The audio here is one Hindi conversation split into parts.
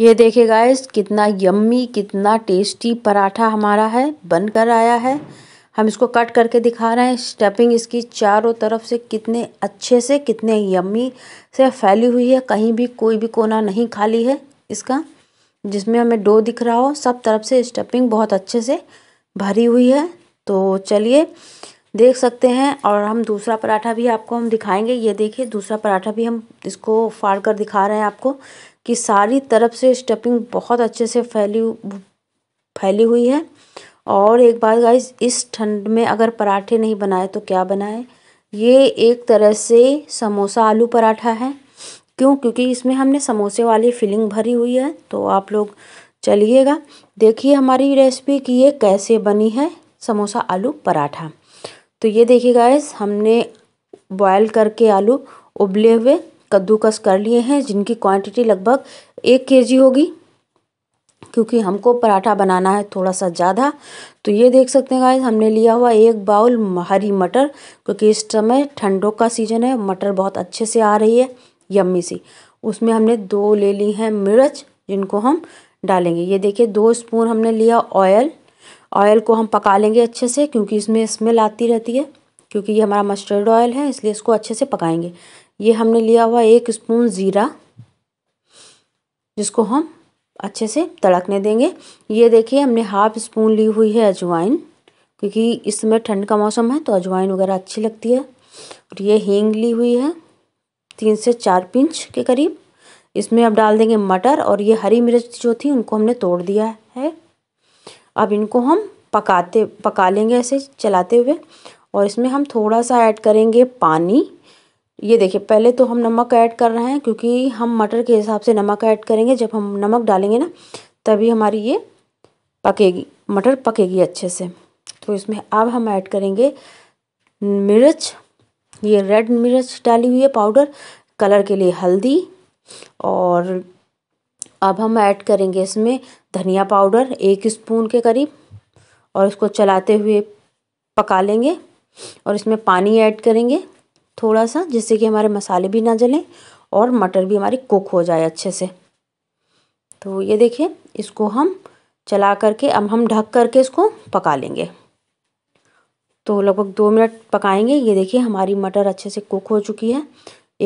ये देखे गाइस कितना यम्मी कितना टेस्टी पराठा हमारा है बनकर आया है हम इसको कट करके दिखा रहे हैं स्टफिंग इसकी चारों तरफ से कितने अच्छे से कितने यम्मी से फैली हुई है कहीं भी कोई भी कोना नहीं खाली है इसका जिसमें हमें डो दिख रहा हो सब तरफ से स्टफिंग बहुत अच्छे से भरी हुई है तो चलिए देख सकते हैं और हम दूसरा पराठा भी आपको हम दिखाएंगे ये देखिए दूसरा पराठा भी हम इसको फाड़ कर दिखा रहे हैं आपको कि सारी तरफ से स्टफिंग बहुत अच्छे से फैली फैली हुई है और एक बात गाइस इस ठंड में अगर पराठे नहीं बनाए तो क्या बनाए ये एक तरह से समोसा आलू पराठा है क्यों क्योंकि इसमें हमने समोसे वाली फीलिंग भरी हुई है तो आप लोग चलिएगा देखिए हमारी रेसिपी कि ये कैसे बनी है समोसा आलू पराठा तो ये देखिए गाइस हमने बॉयल करके आलू उबले हुए कद्दूकस कर लिए हैं जिनकी क्वांटिटी लगभग एक केजी होगी क्योंकि हमको पराठा बनाना है थोड़ा सा ज़्यादा तो ये देख सकते हैं गाइस हमने लिया हुआ एक बाउल हरी मटर क्योंकि इस समय ठंडों का सीज़न है मटर बहुत अच्छे से आ रही है यम्मी सी उसमें हमने दो ले ली हैं मिर्च जिनको हम डालेंगे ये देखिए दो स्पून हमने लिया ऑयल ऑयल को हम पका लेंगे अच्छे से क्योंकि इसमें स्मेल आती रहती है क्योंकि ये हमारा मस्टर्ड ऑयल है इसलिए इसको अच्छे से पकाएंगे ये हमने लिया हुआ एक स्पून ज़ीरा जिसको हम अच्छे से तड़कने देंगे ये देखिए हमने हाफ स्पून ली हुई है अजवाइन क्योंकि इस समय ठंड का मौसम है तो अजवाइन वगैरह अच्छी लगती है और ये हींग ली हुई है तीन से चार पिंच के करीब इसमें अब डाल देंगे मटर और ये हरी मिर्च जो थी उनको हमने तोड़ दिया है अब इनको हम पकाते पका लेंगे ऐसे चलाते हुए और इसमें हम थोड़ा सा ऐड करेंगे पानी ये देखिए पहले तो हम नमक ऐड कर रहे हैं क्योंकि हम मटर के हिसाब से नमक ऐड करेंगे जब हम नमक डालेंगे ना तभी हमारी ये पकेगी मटर पकेगी अच्छे से तो इसमें अब हम ऐड करेंगे मिर्च ये रेड मिर्च डाली हुई है पाउडर कलर के लिए हल्दी और अब हम ऐड करेंगे इसमें धनिया पाउडर एक स्पून के करीब और इसको चलाते हुए पका लेंगे और इसमें पानी ऐड करेंगे थोड़ा सा जिससे कि हमारे मसाले भी ना जलें और मटर भी हमारी कुक हो जाए अच्छे से तो ये देखिए इसको हम चला करके अब हम ढक करके इसको पका लेंगे तो लगभग दो मिनट पकाएंगे ये देखिए हमारी मटर अच्छे से कुक हो चुकी है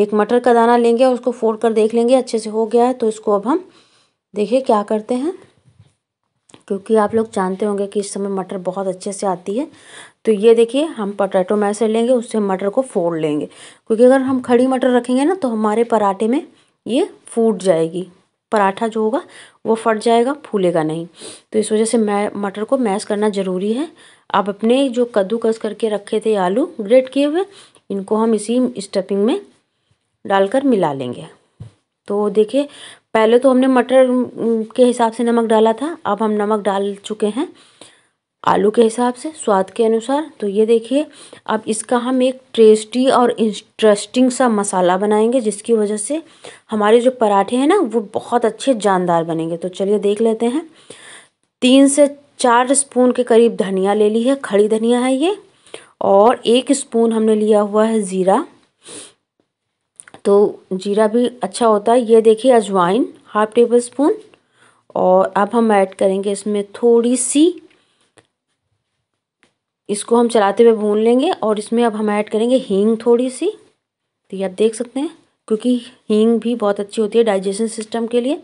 एक मटर का दाना लेंगे और उसको फोड़ कर देख लेंगे अच्छे से हो गया है तो इसको अब हम देखिए क्या करते हैं क्योंकि आप लोग जानते होंगे कि इस समय मटर बहुत अच्छे से आती है तो ये देखिए हम पोटैटो मैसे लेंगे उससे मटर को फोड़ लेंगे क्योंकि अगर हम खड़ी मटर रखेंगे ना तो हमारे पराठे में ये फूट जाएगी पराठा जो होगा वो फट जाएगा फूलेगा नहीं तो इस वजह से मैं मटर को मैश करना ज़रूरी है आप अपने जो कद्दूकस करके रखे थे आलू ग्रेट किए हुए इनको हम इसी स्टफिंग में डालकर मिला लेंगे तो देखिए पहले तो हमने मटर के हिसाब से नमक डाला था अब हम नमक डाल चुके हैं आलू के हिसाब से स्वाद के अनुसार तो ये देखिए अब इसका हम एक टेस्टी और इंटरेस्टिंग सा मसाला बनाएंगे जिसकी वजह से हमारे जो पराठे हैं ना वो बहुत अच्छे जानदार बनेंगे तो चलिए देख लेते हैं तीन से चार स्पून के करीब धनिया ले ली है खड़ी धनिया है ये और एक स्पून हमने लिया हुआ है ज़ीरा तो जीरा भी अच्छा होता है ये देखिए अजवाइन हाफ़ टेबल स्पून और अब हम ऐड करेंगे इसमें थोड़ी सी इसको हम चलाते हुए भून लेंगे और इसमें अब हम ऐड करेंगे हींग थोड़ी सी तो ये आप देख सकते हैं क्योंकि हींग भी बहुत अच्छी होती है डाइजेशन सिस्टम के लिए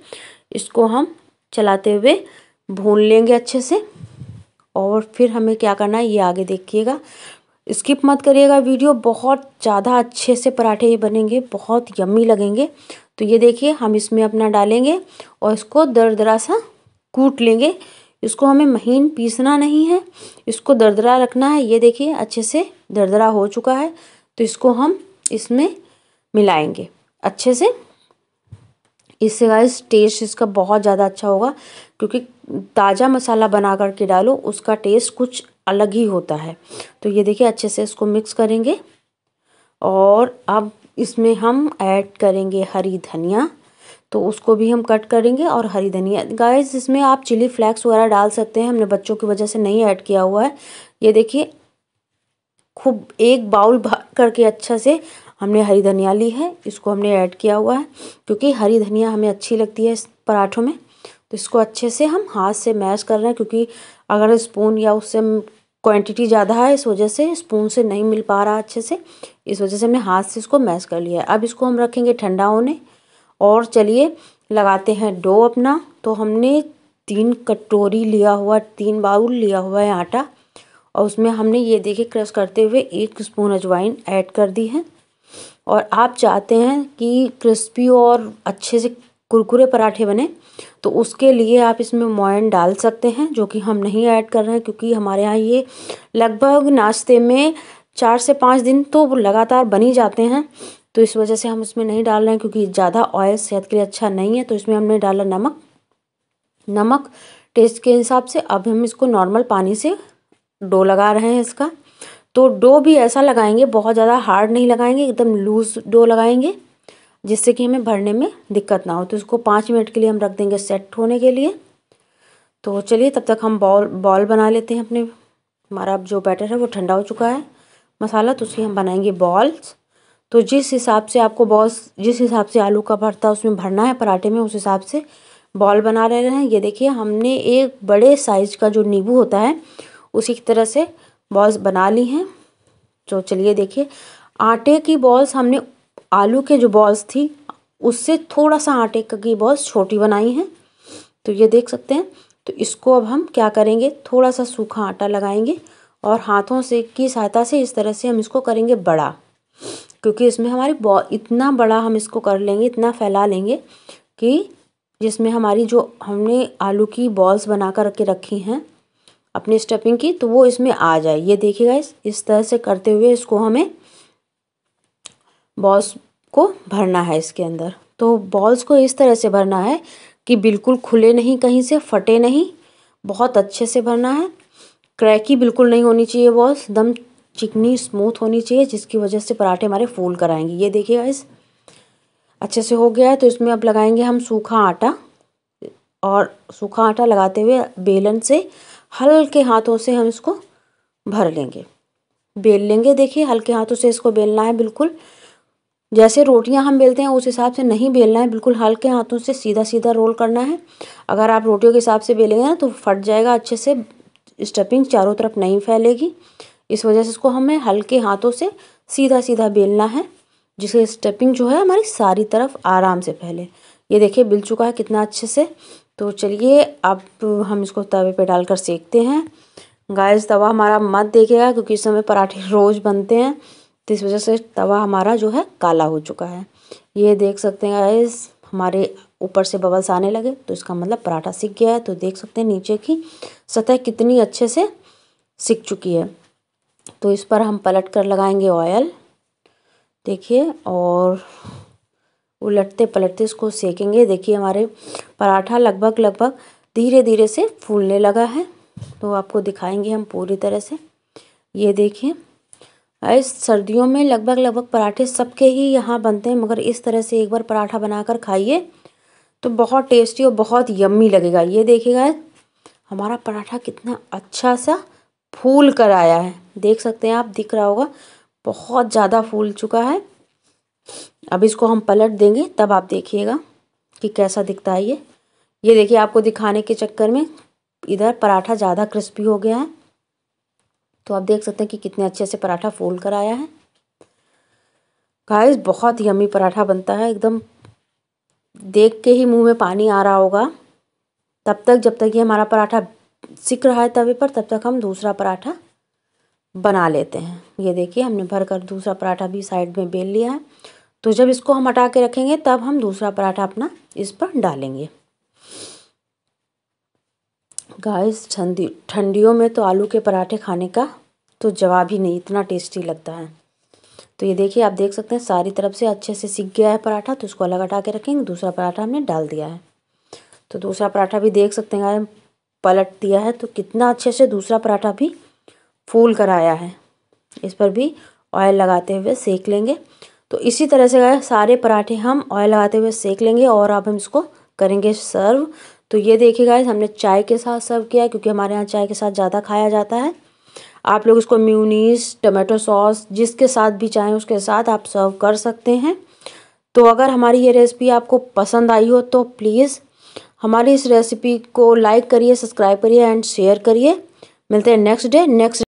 इसको हम चलाते हुए भून लेंगे अच्छे से और फिर हमें क्या करना है ये आगे देखिएगा स्किप मत करिएगा वीडियो बहुत ज़्यादा अच्छे से पराठे ये बनेंगे बहुत यम्मी लगेंगे तो ये देखिए हम इसमें अपना डालेंगे और इसको दरदरा सा कूट लेंगे इसको हमें महीन पीसना नहीं है इसको दरदरा रखना है ये देखिए अच्छे से दरदरा हो चुका है तो इसको हम इसमें मिलाएंगे अच्छे से इससे गाइस टेस्ट इसका बहुत ज़्यादा अच्छा होगा क्योंकि ताज़ा मसाला बना करके डालो उसका टेस्ट कुछ अलग ही होता है तो ये देखिए अच्छे से इसको मिक्स करेंगे और अब इसमें हम ऐड करेंगे हरी धनिया तो उसको भी हम कट करेंगे और हरी धनिया गाइस इसमें आप चिली फ्लेक्स वगैरह डाल सकते हैं हमने बच्चों की वजह से नहीं ऐड किया हुआ है ये देखिए खूब एक बाउल करके अच्छा से हमने हरी धनिया ली है इसको हमने ऐड किया हुआ है क्योंकि हरी धनिया हमें अच्छी लगती है इस पराठों में तो इसको अच्छे से हम हाथ से मैश कर रहे हैं क्योंकि अगर स्पून या उससे क्वांटिटी ज़्यादा है इस वजह से स्पून से नहीं मिल पा रहा अच्छे से इस वजह से हमने हाथ से इसको मैश कर लिया है अब इसको हम रखेंगे ठंडा होने और चलिए लगाते हैं डो अपना तो हमने तीन कटोरी लिया हुआ तीन बाउल लिया हुआ है आटा और उसमें हमने ये देखे क्रश करते हुए एक स्पून अजवाइन ऐड कर दी है और आप चाहते हैं कि क्रिस्पी और अच्छे से कुरकुरे पराठे बने तो उसके लिए आप इसमें मोयन डाल सकते हैं जो कि हम नहीं ऐड कर रहे हैं क्योंकि हमारे यहाँ ये लगभग नाश्ते में चार से पाँच दिन तो लगातार बनी जाते हैं तो इस वजह से हम इसमें नहीं डाल रहे हैं क्योंकि ज़्यादा ऑयल सेहत के लिए अच्छा नहीं है तो इसमें हमने डाला नमक नमक टेस्ट के हिसाब से अब हम इसको नॉर्मल पानी से डो लगा रहे हैं इसका तो डो भी ऐसा लगाएंगे बहुत ज़्यादा हार्ड नहीं लगाएंगे एकदम लूज डो लगाएंगे जिससे कि हमें भरने में दिक्कत ना हो तो इसको पाँच मिनट के लिए हम रख देंगे सेट होने के लिए तो चलिए तब तक हम बॉल बॉल बना लेते हैं अपने हमारा जो बैटर है वो ठंडा हो चुका है मसाला तो उसकी हम बनाएंगे बॉल्स तो जिस हिसाब से आपको बॉल्स जिस हिसाब से आलू का भरता उसमें भरना है पराठे में उस हिसाब से बॉल बना रहे हैं ये देखिए हमने एक बड़े साइज का जो नींबू होता है उसी की तरह से बॉल्स बना ली हैं तो चलिए देखिए आटे की बॉल्स हमने आलू के जो बॉल्स थी उससे थोड़ा सा आटे की बॉल्स छोटी बनाई हैं तो ये देख सकते हैं तो इसको अब हम क्या करेंगे थोड़ा सा सूखा आटा लगाएंगे और हाथों से की सहायता से इस तरह से हम इसको करेंगे बड़ा क्योंकि इसमें हमारी बॉ इतना बड़ा हम इसको कर लेंगे इतना फैला लेंगे कि जिसमें हमारी जो हमने आलू की बॉल्स बना कर के रखी हैं अपने स्टफिंग की तो वो इसमें आ जाए ये देखिएगा इस इस तरह से करते हुए इसको हमें बॉल्स को भरना है इसके अंदर तो बॉल्स को इस तरह से भरना है कि बिल्कुल खुले नहीं कहीं से फटे नहीं बहुत अच्छे से भरना है क्रैकी बिल्कुल नहीं होनी चाहिए बॉल्स एकदम चिकनी स्मूथ होनी चाहिए जिसकी वजह से पराठे हमारे फूल कराएंगे ये देखिए इस अच्छे से हो गया है तो इसमें अब लगाएंगे हम सूखा आटा और सूखा आटा लगाते हुए बेलन से हल्के हाथों से हम इसको भर लेंगे बेल लेंगे देखिए हल्के हाथों से इसको बेलना है बिल्कुल जैसे रोटियां हम बेलते हैं उस हिसाब से नहीं बेलना है बिल्कुल हल्के हाथों से सीधा सीधा रोल करना है अगर आप रोटियों के हिसाब से बेलेंगे ना तो फट जाएगा अच्छे से स्टफिंग चारों तरफ नहीं फैलेगी इस वजह से इसको हमें हल्के हाथों से सीधा सीधा बेलना है जिससे स्टफिंग जो है हमारी सारी तरफ आराम से फैले ये देखिए बिल चुका है कितना अच्छे से तो चलिए अब हम इसको तवे पे डालकर सेकते हैं गाय तवा हमारा मत देखेगा क्योंकि इस समय पराठे रोज़ बनते हैं तो इस वजह से तवा हमारा जो है काला हो चुका है ये देख सकते हैं गाइस हमारे ऊपर से बबल्स आने लगे तो इसका मतलब पराठा सीख गया है तो देख सकते हैं नीचे की सतह कितनी अच्छे से सीख चुकी है तो इस पर हम पलट कर लगाएंगे ऑयल देखिए और उलटते पलटते इसको सेकेंगे देखिए हमारे पराठा लगभग लगभग धीरे धीरे से फूलने लगा है तो आपको दिखाएंगे हम पूरी तरह से ये देखिए इस सर्दियों में लगभग लगभग पराठे सबके ही यहाँ बनते हैं मगर इस तरह से एक बार पराठा बनाकर खाइए तो बहुत टेस्टी और बहुत यम्मी लगेगा ये देखिएगा हमारा पराठा कितना अच्छा सा फूल कर आया है देख सकते हैं आप दिख रहा होगा बहुत ज़्यादा फूल चुका है अब इसको हम पलट देंगे तब आप देखिएगा कि कैसा दिखता है ये ये देखिए आपको दिखाने के चक्कर में इधर पराठा ज़्यादा क्रिस्पी हो गया है तो आप देख सकते हैं कि कितने अच्छे से पराठा फोल्ड कर आया है गाइस बहुत ही यमी पराठा बनता है एकदम देख के ही मुंह में पानी आ रहा होगा तब तक जब तक ये हमारा पराठा सिक रहा है तवे पर तब तक हम दूसरा पराठा बना लेते हैं ये देखिए हमने भर कर दूसरा पराठा भी साइड में बेल लिया है तो जब इसको हम हटा के रखेंगे तब हम दूसरा पराठा अपना इस पर डालेंगे गाइस ठंडी ठंडियों में तो आलू के पराठे खाने का तो जवाब ही नहीं इतना टेस्टी लगता है तो ये देखिए आप देख सकते हैं सारी तरफ से अच्छे से सीख गया है पराठा तो उसको अलग हटा के रखेंगे दूसरा पराठा हमने डाल दिया है तो दूसरा पराठा भी देख सकते हैं गाय पलट दिया है तो कितना अच्छे से दूसरा पराठा भी फूल कर आया है इस पर भी ऑयल लगाते हुए सेक लेंगे तो इसी तरह से गए सारे पराठे हम ऑयल लगाते हुए सेक लेंगे और अब हम इसको करेंगे सर्व तो ये देखिए गाइस हमने चाय के साथ सर्व किया क्योंकि हमारे यहाँ चाय के साथ ज़्यादा खाया जाता है आप लोग इसको म्यूनीस टमाटो सॉस जिसके साथ भी चाहें उसके साथ आप सर्व कर सकते हैं तो अगर हमारी ये रेसिपी आपको पसंद आई हो तो प्लीज़ हमारी इस रेसिपी को लाइक करिए सब्सक्राइब करिए एंड शेयर करिए मिलते हैं नेक्स्ट डे नेक्स्ट